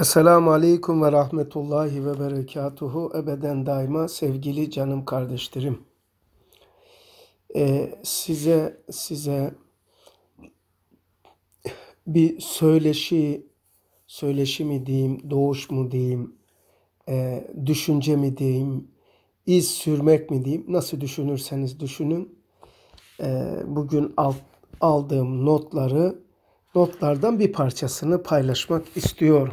Esselamu Aleyküm ve Rahmetullahi ve Berekatuhu. Ebeden daima sevgili canım kardeşlerim. Ee, size size bir söyleşi, söyleşi mi diyeyim, doğuş mu diyeyim, e, düşünce mi diyeyim, iz sürmek mi diyeyim, nasıl düşünürseniz düşünün. E, bugün al, aldığım notları, notlardan bir parçasını paylaşmak istiyorum.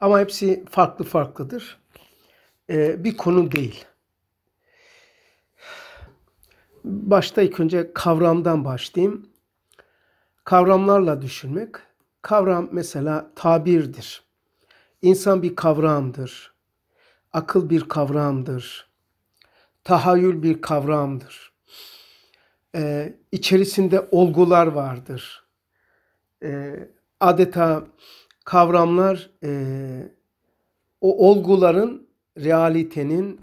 Ama hepsi farklı farklıdır. Ee, bir konu değil. Başta ilk önce kavramdan başlayayım. Kavramlarla düşünmek. Kavram mesela tabirdir. İnsan bir kavramdır. Akıl bir kavramdır. Tahayyül bir kavramdır. Ee, içerisinde olgular vardır. Ee, adeta kavramlar e, o olguların, realitenin,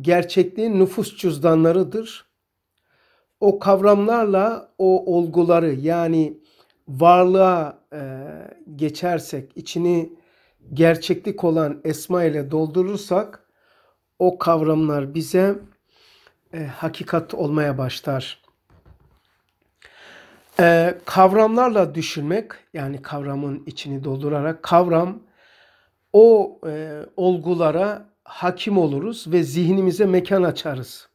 gerçekliğin nüfus cüzdanlarıdır. O kavramlarla o olguları yani varlığa e, geçersek, içini gerçeklik olan esma ile doldurursak o kavramlar bize e, hakikat olmaya başlar. Ee, kavramlarla düşünmek yani kavramın içini doldurarak kavram o e, olgulara hakim oluruz ve zihnimize mekan açarız.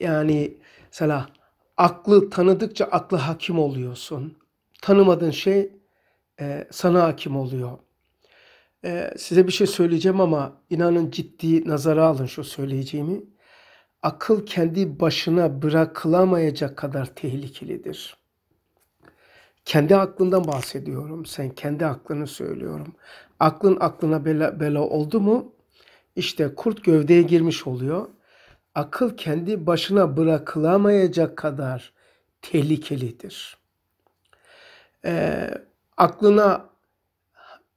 Yani mesela aklı tanıdıkça aklı hakim oluyorsun. Tanımadığın şey e, sana hakim oluyor. E, size bir şey söyleyeceğim ama inanın ciddi nazara alın şu söyleyeceğimi akıl kendi başına bırakılamayacak kadar tehlikelidir. Kendi aklından bahsediyorum. Sen kendi aklını söylüyorum. Aklın aklına bela, bela oldu mu? İşte kurt gövdeye girmiş oluyor. Akıl kendi başına bırakılamayacak kadar tehlikelidir. Ee, aklına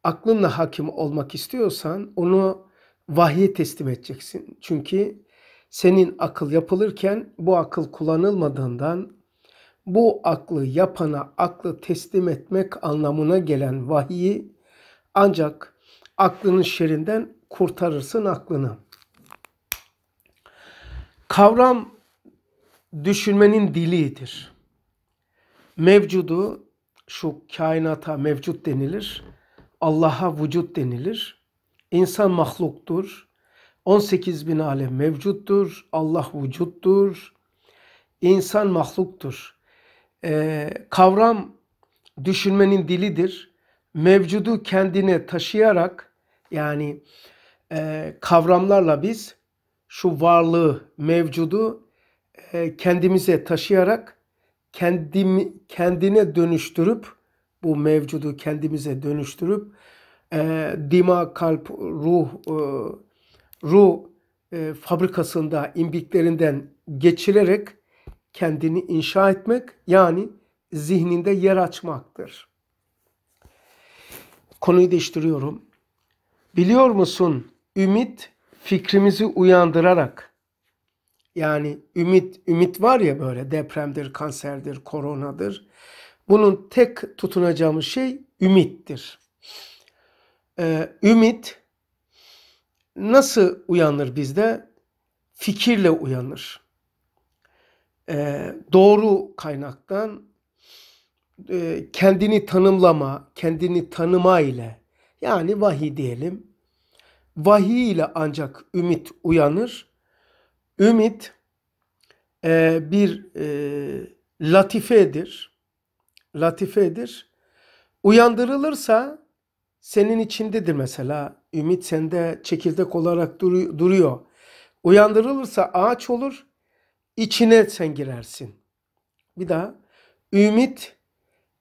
aklınla hakim olmak istiyorsan onu vahye teslim edeceksin. Çünkü senin akıl yapılırken bu akıl kullanılmadığından bu aklı yapana aklı teslim etmek anlamına gelen vahiyi ancak aklının şerinden kurtarırsın aklını. Kavram düşünmenin dilidir. Mevcudu şu kainata mevcut denilir. Allah'a vücut denilir. İnsan mahluktur. 18 bin alem mevcuttur. Allah vücuttur. İnsan mahluktur. Ee, kavram düşünmenin dilidir. Mevcudu kendine taşıyarak yani e, kavramlarla biz şu varlığı, mevcudu e, kendimize taşıyarak kendim, kendine dönüştürüp bu mevcudu kendimize dönüştürüp e, dima, kalp, ruh, e, Ruh e, fabrikasında imbiklerinden geçirerek kendini inşa etmek yani zihninde yer açmaktır. Konuyu değiştiriyorum. Biliyor musun ümit fikrimizi uyandırarak yani ümit ümit var ya böyle depremdir, kanserdir, koronadır. Bunun tek tutunacağımız şey ümittir. Ee, ümit nasıl uyanır bizde? Fikirle uyanır. Ee, doğru kaynaktan e, kendini tanımlama, kendini tanıma ile yani vahiy diyelim. Vahiy ile ancak ümit uyanır. Ümit e, bir e, latifedir. Latifedir. Uyandırılırsa senin içindedir mesela. Ümit sende çekirdek olarak duruyor. Uyandırılırsa ağaç olur, içine sen girersin. Bir daha, ümit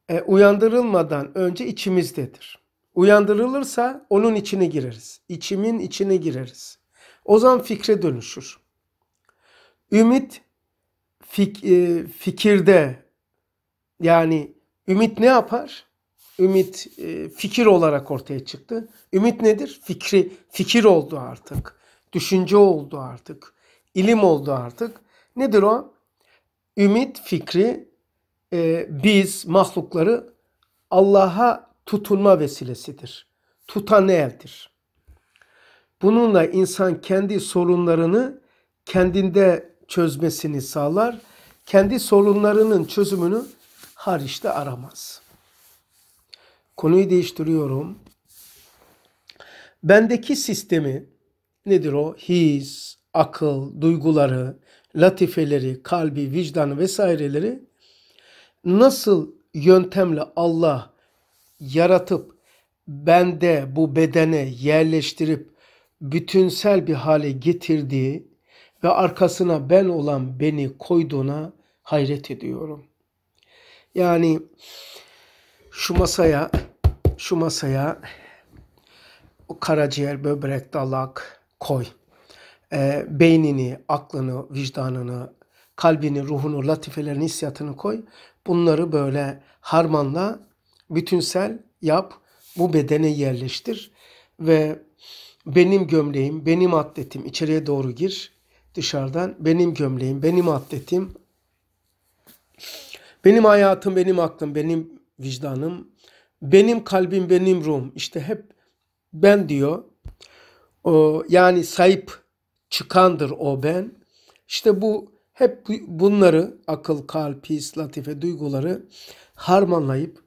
e, uyandırılmadan önce içimizdedir. Uyandırılırsa onun içine gireriz. İçimin içine gireriz. O zaman fikre dönüşür. Ümit fik, e, fikirde yani ümit ne yapar? ümit e, fikir olarak ortaya çıktı. Ümit nedir? Fikri fikir oldu artık. Düşünce oldu artık. İlim oldu artık. Nedir o? Ümit fikri e, biz mahlukları Allah'a tutunma vesilesidir. Tutan eldir. Bununla insan kendi sorunlarını kendinde çözmesini sağlar. Kendi sorunlarının çözümünü hariçte aramaz.'' Konuyu değiştiriyorum. Bendeki sistemi nedir o? His, akıl, duyguları, latifeleri, kalbi, vicdanı vesaireleri nasıl yöntemle Allah yaratıp bende bu bedene yerleştirip bütünsel bir hale getirdiği ve arkasına ben olan beni koyduğuna hayret ediyorum. Yani şu masaya şu masaya o karaciğer, böbrek, dalak koy. E, beynini, aklını, vicdanını, kalbini, ruhunu, latifelerini, hissiyatını koy. Bunları böyle harmanla, bütünsel yap. Bu bedene yerleştir ve benim gömleğim, benim atletim içeriye doğru gir. Dışarıdan benim gömleğim, benim atletim. Benim hayatım, benim aklım, benim vicdanım. Benim kalbim, benim ruhum. İşte hep ben diyor. O, yani sahip çıkandır o ben. İşte bu hep bunları akıl, kalp, his, latife, duyguları harmanlayıp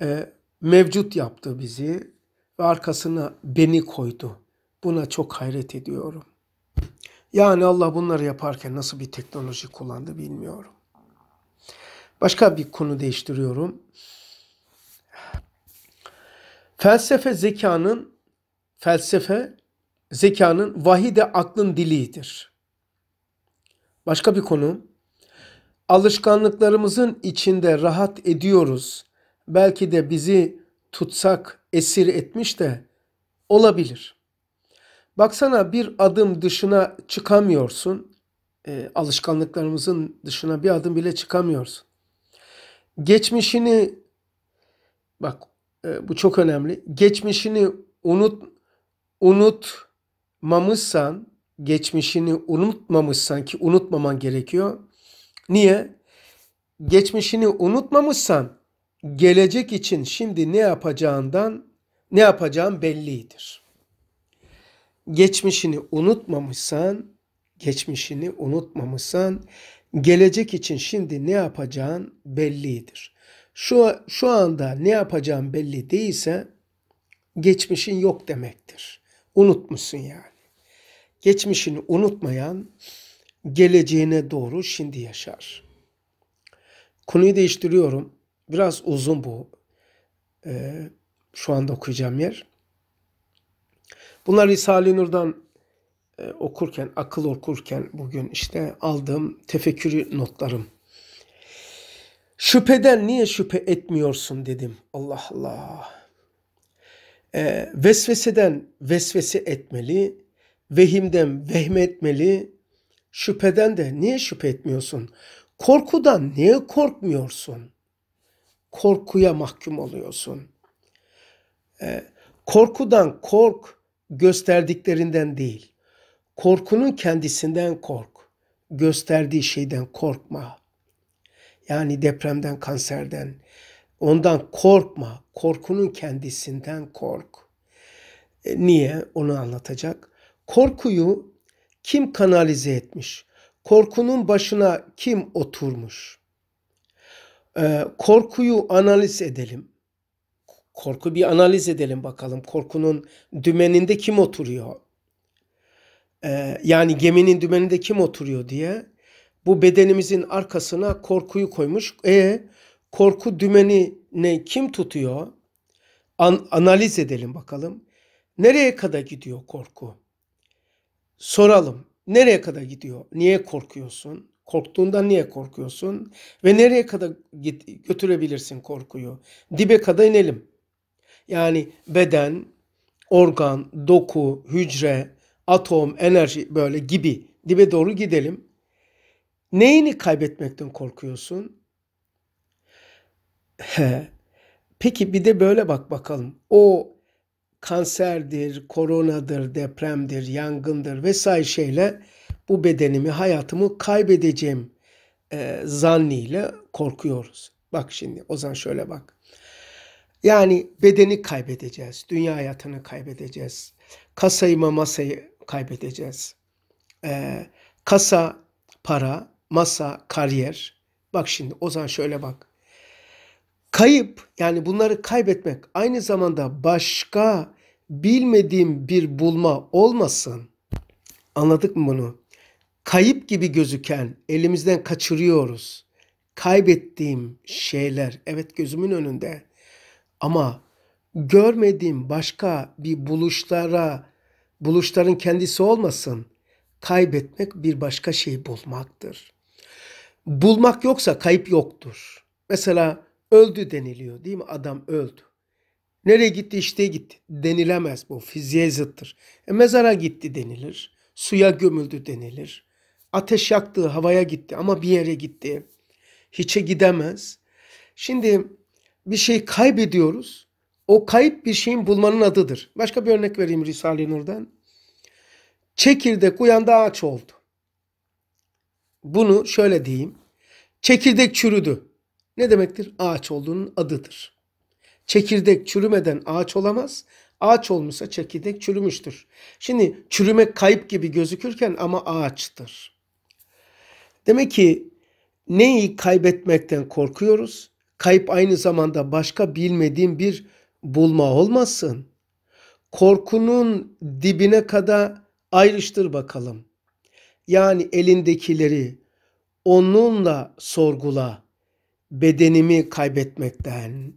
e, mevcut yaptı bizi ve arkasına beni koydu. Buna çok hayret ediyorum. Yani Allah bunları yaparken nasıl bir teknoloji kullandı bilmiyorum. Başka bir konu değiştiriyorum. Felsefe zekanın felsefe zekanın vahide aklın dilidir. Başka bir konu. Alışkanlıklarımızın içinde rahat ediyoruz. Belki de bizi tutsak esir etmiş de olabilir. Baksana bir adım dışına çıkamıyorsun. E, alışkanlıklarımızın dışına bir adım bile çıkamıyorsun geçmişini bak e, bu çok önemli. Geçmişini unut unutmamışsan, geçmişini unutmamışsan ki unutmaman gerekiyor. Niye? Geçmişini unutmamışsan gelecek için şimdi ne yapacağından ne yapacağın bellidir. Geçmişini unutmamışsan, geçmişini unutmamışsan gelecek için şimdi ne yapacağın bellidir. Şu, şu anda ne yapacağın belli değilse geçmişin yok demektir. Unutmuşsun yani. Geçmişini unutmayan geleceğine doğru şimdi yaşar. Konuyu değiştiriyorum. Biraz uzun bu. Ee, şu anda okuyacağım yer. Bunlar Risale-i Nur'dan e, okurken, akıl okurken bugün işte aldığım tefekkürü notlarım. Şüpheden niye şüphe etmiyorsun dedim. Allah Allah. E, vesveseden vesvese etmeli, vehimden vehme etmeli, şüpheden de niye şüphe etmiyorsun? Korkudan niye korkmuyorsun? Korkuya mahkum oluyorsun. E, korkudan kork gösterdiklerinden değil. Korkunun kendisinden kork. Gösterdiği şeyden korkma. Yani depremden, kanserden. Ondan korkma. Korkunun kendisinden kork. E, niye? Onu anlatacak. Korkuyu kim kanalize etmiş? Korkunun başına kim oturmuş? E, korkuyu analiz edelim. Korku bir analiz edelim bakalım. Korkunun dümeninde kim oturuyor? Ee, yani geminin dümeninde kim oturuyor diye bu bedenimizin arkasına korkuyu koymuş. E korku dümeni ne kim tutuyor? An- analiz edelim bakalım. Nereye kadar gidiyor korku? Soralım. Nereye kadar gidiyor? Niye korkuyorsun? Korktuğunda niye korkuyorsun? Ve nereye kadar git, götürebilirsin korkuyu? Dibe kadar inelim. Yani beden, organ, doku, hücre, atom, enerji böyle gibi dibe doğru gidelim. Neyini kaybetmekten korkuyorsun? Peki bir de böyle bak bakalım. O kanserdir, koronadır, depremdir, yangındır vesaire şeyle bu bedenimi, hayatımı kaybedeceğim e, zanniyle korkuyoruz. Bak şimdi Ozan şöyle bak. Yani bedeni kaybedeceğiz, dünya hayatını kaybedeceğiz. Kasayı masayı kaybedeceğiz. Ee, kasa, para, masa, kariyer. Bak şimdi Ozan şöyle bak. Kayıp yani bunları kaybetmek aynı zamanda başka bilmediğim bir bulma olmasın. Anladık mı bunu? Kayıp gibi gözüken elimizden kaçırıyoruz. Kaybettiğim şeyler evet gözümün önünde. Ama görmediğim başka bir buluşlara buluşların kendisi olmasın. Kaybetmek bir başka şeyi bulmaktır. Bulmak yoksa kayıp yoktur. Mesela öldü deniliyor değil mi? Adam öldü. Nereye gitti işte gitti denilemez bu fiziğe zıttır. E, mezara gitti denilir. Suya gömüldü denilir. Ateş yaktığı havaya gitti ama bir yere gitti. Hiçe gidemez. Şimdi bir şey kaybediyoruz o kayıp bir şeyin bulmanın adıdır. Başka bir örnek vereyim Risale-i Nur'dan. Çekirdek uyandı ağaç oldu. Bunu şöyle diyeyim. Çekirdek çürüdü. Ne demektir? Ağaç olduğunun adıdır. Çekirdek çürümeden ağaç olamaz. Ağaç olmuşsa çekirdek çürümüştür. Şimdi çürümek kayıp gibi gözükürken ama ağaçtır. Demek ki neyi kaybetmekten korkuyoruz? Kayıp aynı zamanda başka bilmediğim bir bulma olmasın. Korkunun dibine kadar ayrıştır bakalım. Yani elindekileri onunla sorgula bedenimi kaybetmekten.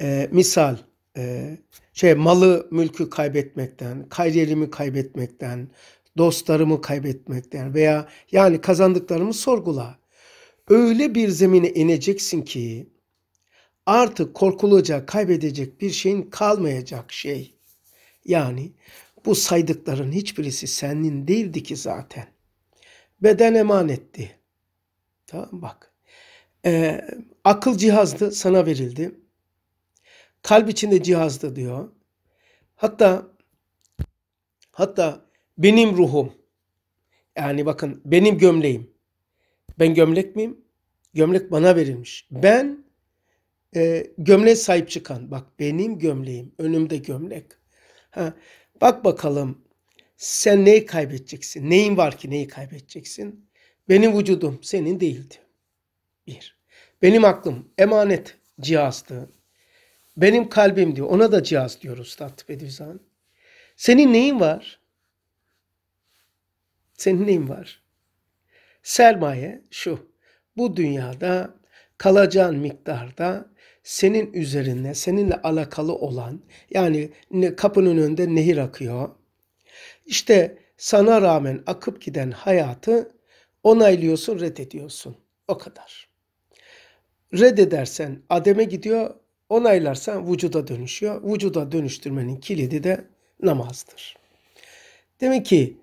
E, misal e, şey malı mülkü kaybetmekten, kariyerimi kaybetmekten, dostlarımı kaybetmekten veya yani kazandıklarımı sorgula. Öyle bir zemine ineceksin ki artık korkulacak, kaybedecek bir şeyin kalmayacak şey. Yani bu saydıkların hiçbirisi senin değildi ki zaten. Beden emanetti. Tamam bak. Ee, akıl cihazdı sana verildi. Kalp içinde cihazdı diyor. Hatta hatta benim ruhum yani bakın benim gömleğim. Ben gömlek miyim? Gömlek bana verilmiş. Ben e, gömleğe sahip çıkan. Bak benim gömleğim, önümde gömlek. Ha, bak bakalım sen neyi kaybedeceksin? Neyin var ki neyi kaybedeceksin? Benim vücudum senin değildi. Bir. Benim aklım emanet cihazdı. Benim kalbim diyor. Ona da cihaz diyor Üstad Bediüzzaman. Senin neyin var? Senin neyin var? Sermaye şu. Bu dünyada kalacağın miktarda senin üzerine, seninle alakalı olan yani kapının önünde nehir akıyor. İşte sana rağmen akıp giden hayatı onaylıyorsun, reddediyorsun. O kadar. Reddedersen ademe gidiyor, onaylarsan vücuda dönüşüyor. Vücuda dönüştürmenin kilidi de namazdır. Demek ki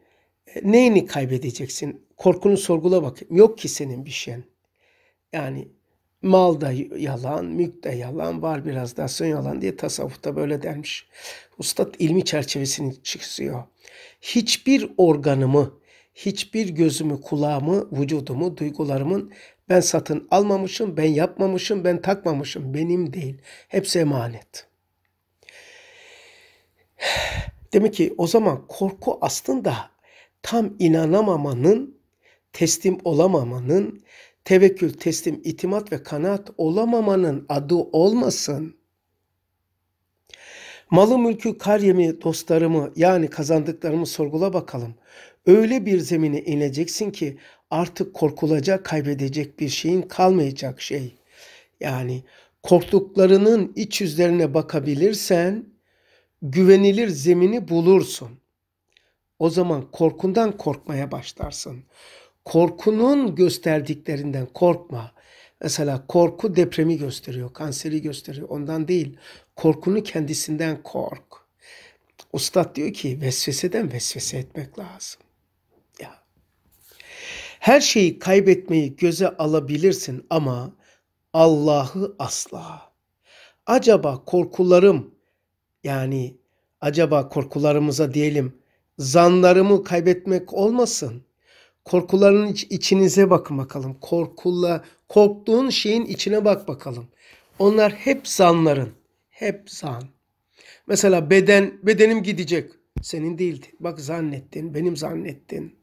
e, neyini kaybedeceksin? Korkunu sorgula bak. Yok ki senin bir şeyin. Yani Mal da yalan, mülk de yalan, var biraz da son yalan diye tasavvufta böyle denmiş. Ustad ilmi çerçevesini çiziyor. Hiçbir organımı, hiçbir gözümü, kulağımı, vücudumu, duygularımın ben satın almamışım, ben yapmamışım, ben takmamışım. Benim değil. Hepsi emanet. Demek ki o zaman korku aslında tam inanamamanın, teslim olamamanın, tevekkül, teslim, itimat ve kanaat olamamanın adı olmasın. Malı mülkü karyemi, dostlarımı yani kazandıklarımı sorgula bakalım. Öyle bir zemine ineceksin ki artık korkulacak, kaybedecek bir şeyin kalmayacak şey. Yani korktuklarının iç yüzlerine bakabilirsen güvenilir zemini bulursun. O zaman korkundan korkmaya başlarsın korkunun gösterdiklerinden korkma. Mesela korku depremi gösteriyor, kanseri gösteriyor. Ondan değil, Korkunu kendisinden kork. Ustad diyor ki vesveseden vesvese etmek lazım. Ya. Her şeyi kaybetmeyi göze alabilirsin ama Allah'ı asla. Acaba korkularım yani acaba korkularımıza diyelim zanlarımı kaybetmek olmasın. Korkuların iç, içinize bakın bakalım. Korkulla korktuğun şeyin içine bak bakalım. Onlar hep zanların. Hep zan. Mesela beden bedenim gidecek. Senin değildi. Bak zannettin. Benim zannettin.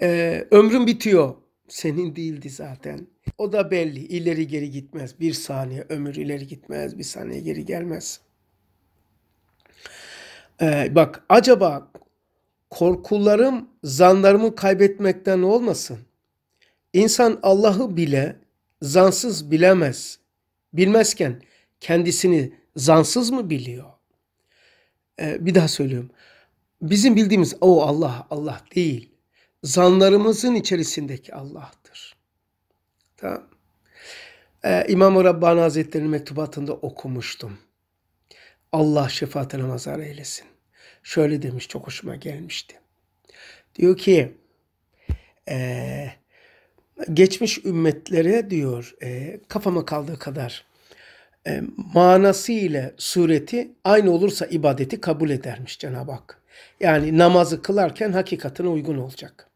Ee, ömrüm bitiyor. Senin değildi zaten. O da belli. İleri geri gitmez. Bir saniye ömür ileri gitmez. Bir saniye geri gelmez. Ee, bak acaba korkularım zanlarımı kaybetmekten olmasın. İnsan Allah'ı bile zansız bilemez. Bilmezken kendisini zansız mı biliyor? Ee, bir daha söylüyorum. Bizim bildiğimiz o Allah, Allah değil. Zanlarımızın içerisindeki Allah'tır. Tamam. Ee, İmam-ı Rabbani Hazretleri'nin mektubatında okumuştum. Allah şefaatine mazhar eylesin şöyle demiş çok hoşuma gelmişti. Diyor ki e, geçmiş ümmetlere diyor e, kafama kaldığı kadar e, manası ile sureti aynı olursa ibadeti kabul edermiş Cenab-ı Hak. Yani namazı kılarken hakikatine uygun olacak.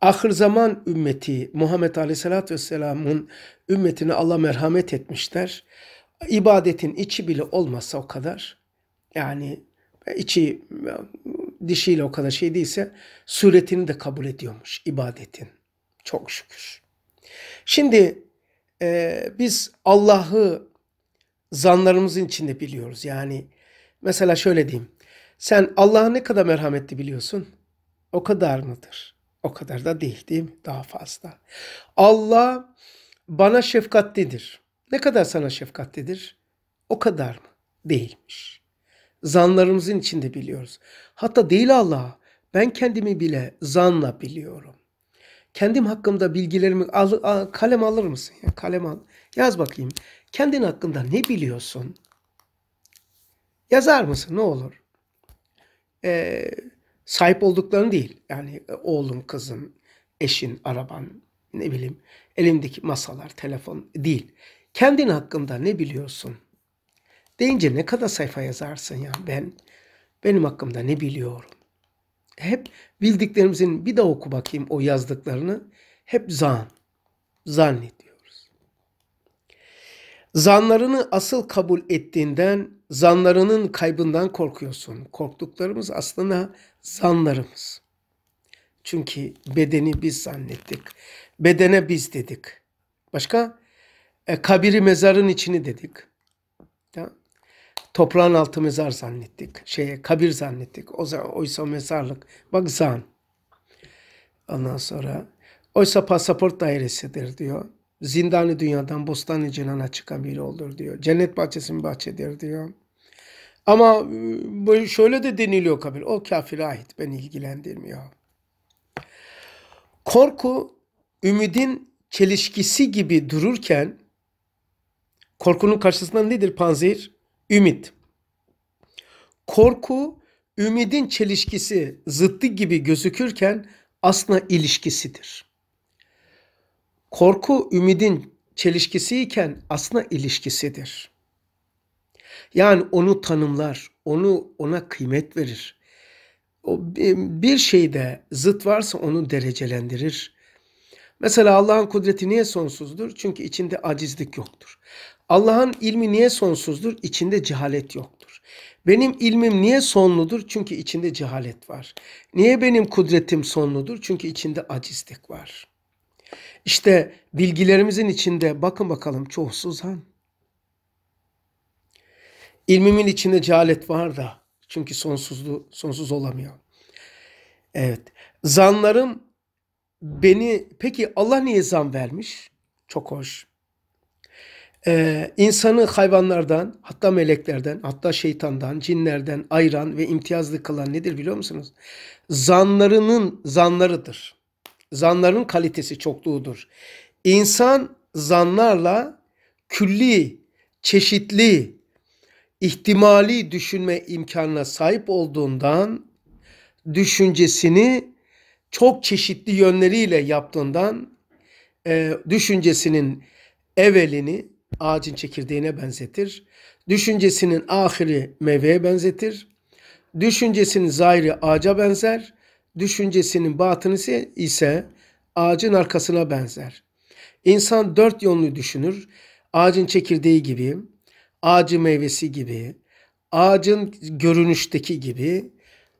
Ahir zaman ümmeti Muhammed Aleyhisselatü Vesselam'ın ümmetine Allah merhamet etmişler. İbadetin içi bile olmasa o kadar yani içi dişiyle o kadar şey değilse suretini de kabul ediyormuş ibadetin. Çok şükür. Şimdi e, biz Allah'ı zanlarımızın içinde biliyoruz. Yani mesela şöyle diyeyim. Sen Allah'ı ne kadar merhametli biliyorsun? O kadar mıdır? O kadar da değil değil mi? Daha fazla. Allah bana şefkatlidir. Ne kadar sana şefkatlidir? O kadar mı? Değilmiş zanlarımızın içinde biliyoruz. Hatta değil Allah'a ben kendimi bile zanla biliyorum. Kendim hakkında bilgilerimi al, al, kalem alır mısın? Ya, kalem al. Yaz bakayım. Kendin hakkında ne biliyorsun? Yazar mısın? Ne olur? Ee, sahip olduklarını değil. Yani e, oğlum, kızım, eşin, araban, ne bileyim, elimdeki masalar, telefon değil. Kendin hakkında ne biliyorsun? deyince ne kadar sayfa yazarsın ya ben benim hakkımda ne biliyorum. Hep bildiklerimizin bir daha oku bakayım o yazdıklarını. Hep zan, zannediyoruz. Zanlarını asıl kabul ettiğinden, zanlarının kaybından korkuyorsun. Korktuklarımız aslında zanlarımız. Çünkü bedeni biz zannettik. Bedene biz dedik. Başka? E, kabiri mezarın içini dedik. Toprağın altı mezar zannettik. Şeye kabir zannettik. O zaman oysa mezarlık. Bak zan. Ondan sonra oysa pasaport dairesidir diyor. Zindanı dünyadan bostanı cenana çıkan biri olur diyor. Cennet bahçesinin bahçedir diyor. Ama ıı, şöyle de deniliyor kabir. O kafir ait beni ilgilendirmiyor. Korku ümidin çelişkisi gibi dururken korkunun karşısında nedir panzehir? Ümit. Korku, ümidin çelişkisi, zıttı gibi gözükürken aslında ilişkisidir. Korku, ümidin çelişkisiyken aslında ilişkisidir. Yani onu tanımlar, onu ona kıymet verir. O bir şeyde zıt varsa onu derecelendirir. Mesela Allah'ın kudreti niye sonsuzdur? Çünkü içinde acizlik yoktur. Allah'ın ilmi niye sonsuzdur? İçinde cehalet yoktur. Benim ilmim niye sonludur? Çünkü içinde cehalet var. Niye benim kudretim sonludur? Çünkü içinde acizlik var. İşte bilgilerimizin içinde bakın bakalım çoğu han. İlmimin içinde cehalet var da çünkü sonsuzlu sonsuz olamıyor. Evet. Zanlarım beni peki Allah niye zan vermiş? Çok hoş e, insanı hayvanlardan, hatta meleklerden, hatta şeytandan, cinlerden ayıran ve imtiyazlı kılan nedir biliyor musunuz? Zanlarının zanlarıdır. Zanların kalitesi çokluğudur. İnsan zanlarla külli, çeşitli, ihtimali düşünme imkanına sahip olduğundan düşüncesini çok çeşitli yönleriyle yaptığından e, düşüncesinin evelini, ağacın çekirdeğine benzetir. Düşüncesinin ahiri meyveye benzetir. Düşüncesinin zahiri ağaca benzer. Düşüncesinin batını ise ağacın arkasına benzer. İnsan dört yönlü düşünür. Ağacın çekirdeği gibi, ağacın meyvesi gibi, ağacın görünüşteki gibi,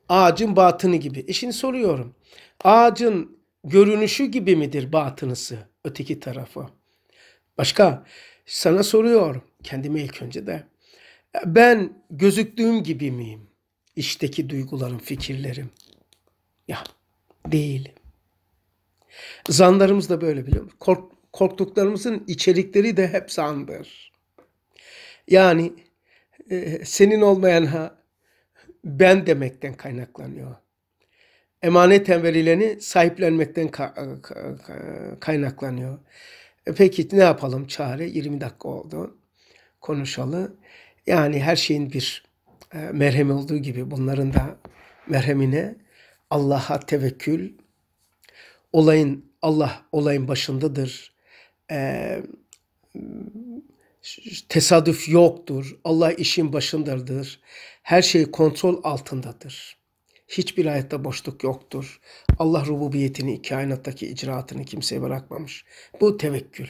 ağacın batını gibi. E şimdi soruyorum. Ağacın görünüşü gibi midir batınısı öteki tarafı? Başka sana soruyor kendime ilk önce de. Ben gözüktüğüm gibi miyim? İşteki duygularım, fikirlerim. Ya değil. Zanlarımız da böyle biliyor musun? Kork, korktuklarımızın içerikleri de hep zandır. Yani e, senin olmayan ha ben demekten kaynaklanıyor. Emanet verilerini sahiplenmekten ka- ka- kaynaklanıyor. E peki ne yapalım çare? 20 dakika oldu konuşalı. Yani her şeyin bir e, merhemi olduğu gibi bunların da merhemine Allah'a tevekkül, olayın Allah olayın başındadır. E, tesadüf yoktur. Allah işin başındadır. Her şey kontrol altındadır. Hiçbir ayette boşluk yoktur. Allah rububiyetini, kainattaki icraatını kimseye bırakmamış. Bu tevekkül.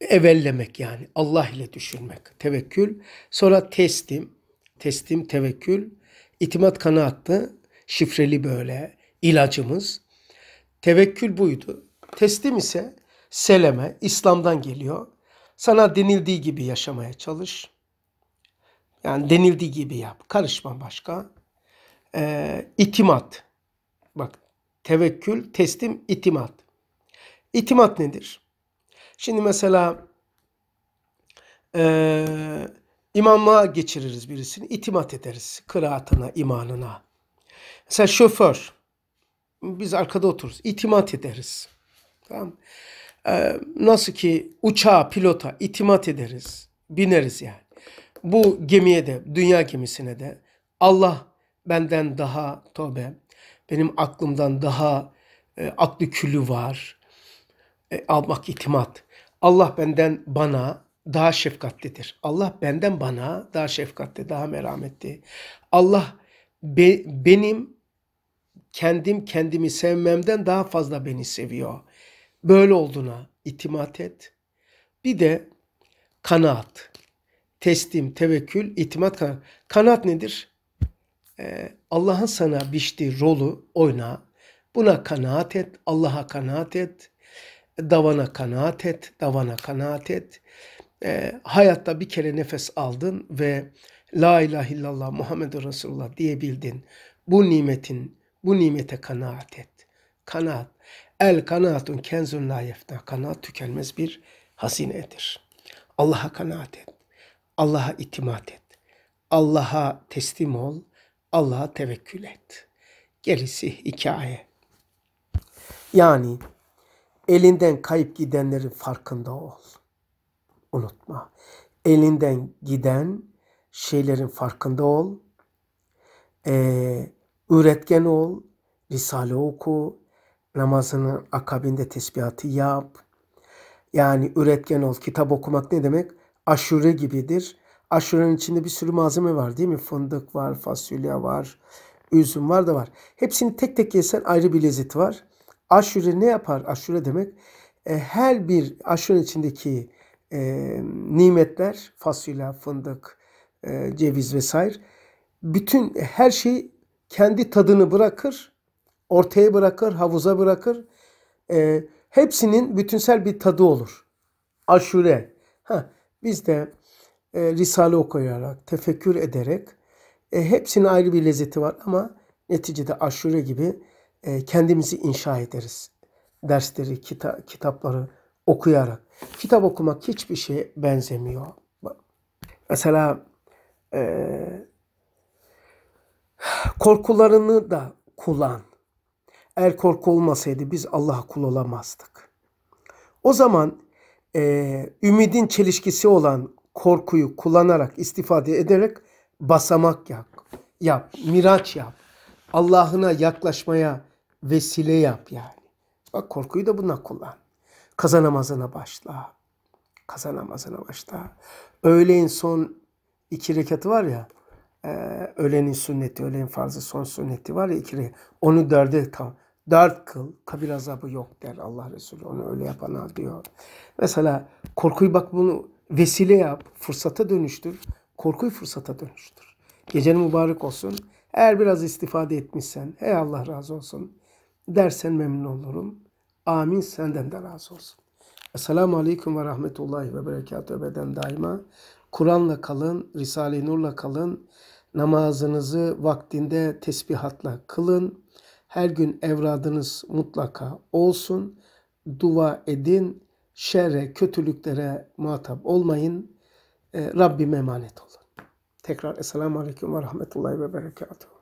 Evellemek yani Allah ile düşünmek. Tevekkül. Sonra teslim. Teslim, tevekkül. İtimat kanaattı. Şifreli böyle ilacımız. Tevekkül buydu. Teslim ise seleme, İslam'dan geliyor. Sana denildiği gibi yaşamaya çalış. Yani denildiği gibi yap. Karışma başka. Ee, itimat tevekkül, teslim, itimat. İtimat nedir? Şimdi mesela e, imamlığa geçiririz birisini, itimat ederiz. Kıraatına, imanına. Mesela şoför. Biz arkada otururuz. İtimat ederiz. Tamam ee, Nasıl ki uçağa, pilota itimat ederiz. Bineriz yani. Bu gemiye de, dünya gemisine de Allah benden daha tövbe, benim aklımdan daha e, aklı külü var. E, almak itimat. Allah benden bana daha şefkatlidir. Allah benden bana daha şefkatli, daha merhametli. Allah be, benim kendim kendimi sevmemden daha fazla beni seviyor. Böyle olduğuna itimat et. Bir de kanaat. Teslim, tevekkül, itimat kanaat. Kanaat nedir? Ee, Allah'ın sana biçtiği rolü oyna. Buna kanaat et, Allah'a kanaat et, davana kanaat et, davana kanaat et. E, hayatta bir kere nefes aldın ve La ilahe illallah Muhammed Resulullah diyebildin. Bu nimetin, bu nimete kanaat et. Kanaat. El kanaatun kenzun la yefna. Kanaat tükenmez bir hazinedir. Allah'a kanaat et. Allah'a itimat et. Allah'a teslim ol. Allah'a tevekkül et. Gerisi hikaye. Yani elinden kayıp gidenlerin farkında ol. Unutma. Elinden giden şeylerin farkında ol. Ee, üretken ol. Risale oku. Namazının akabinde tesbihatı yap. Yani üretken ol. Kitap okumak ne demek? Aşure gibidir. Aşure'nin içinde bir sürü malzeme var değil mi? Fındık var, fasulye var, üzüm var da var. Hepsini tek tek yesen ayrı bir lezzet var. Aşure ne yapar? Aşure demek e, her bir aşurenin içindeki e, nimetler, fasulye, fındık, e, ceviz vesaire bütün her şey kendi tadını bırakır, ortaya bırakır, havuza bırakır. E, hepsinin bütünsel bir tadı olur. Aşure. Ha, biz de e, risale okuyarak, tefekkür ederek e, hepsinin ayrı bir lezzeti var ama neticede aşure gibi e, kendimizi inşa ederiz. Dersleri, kita, kitapları okuyarak. Kitap okumak hiçbir şeye benzemiyor. Mesela e, korkularını da kullan. Eğer korku olmasaydı biz Allah'a kul olamazdık. O zaman e, ümidin çelişkisi olan korkuyu kullanarak, istifade ederek basamak yap. Yap, miraç yap. Allah'ına yaklaşmaya vesile yap yani. Bak korkuyu da buna kullan. Kaza başla. Kaza başla. Öğleyin son iki rekatı var ya. E, öğlenin sünneti, öğlenin farzı son sünneti var ya iki rekat. Onu dörde tam. Dört kıl. Kabir azabı yok der Allah Resulü. Onu öyle yapana diyor. Mesela korkuyu bak bunu vesile yap, fırsata dönüştür. Korkuyu fırsata dönüştür. Gecen mübarek olsun. Eğer biraz istifade etmişsen, hey Allah razı olsun dersen memnun olurum. Amin senden de razı olsun. Esselamu Aleyküm ve Rahmetullahi ve Berekatü beden daima. Kur'an'la kalın, Risale-i Nur'la kalın. Namazınızı vaktinde tesbihatla kılın. Her gün evradınız mutlaka olsun. Dua edin şerre, kötülüklere muhatap olmayın. E, Rabbime emanet olun. Tekrar Esselamu Aleyküm ve Rahmetullahi ve Berekatuhu.